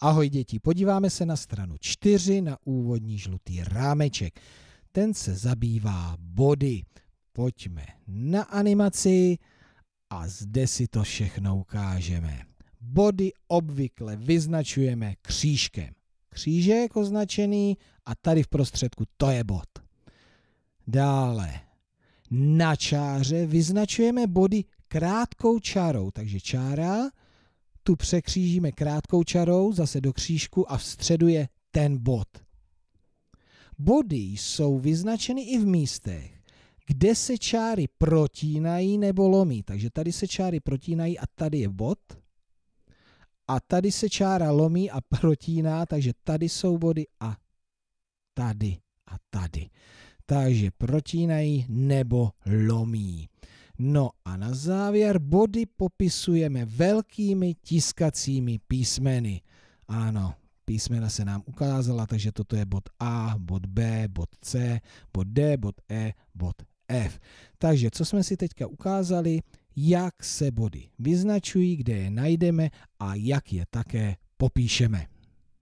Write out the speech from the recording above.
Ahoj děti, podíváme se na stranu 4 na úvodní žlutý rámeček. Ten se zabývá body. Pojďme na animaci a zde si to všechno ukážeme. Body obvykle vyznačujeme křížkem. Křížek označený a tady v prostředku to je bod. Dále na čáře vyznačujeme body krátkou čárou, takže čára tu překřížíme krátkou čarou zase do křížku a v středu je ten bod. Body jsou vyznačeny i v místech, kde se čáry protínají nebo lomí. Takže tady se čáry protínají a tady je bod. A tady se čára lomí a protíná, takže tady jsou body a tady a tady. Takže protínají nebo lomí. No a na závěr body popisujeme velkými tiskacími písmeny. Ano, písmena se nám ukázala, takže toto je bod A, bod B, bod C, bod D, bod E, bod F. Takže co jsme si teďka ukázali, jak se body vyznačují, kde je najdeme a jak je také popíšeme.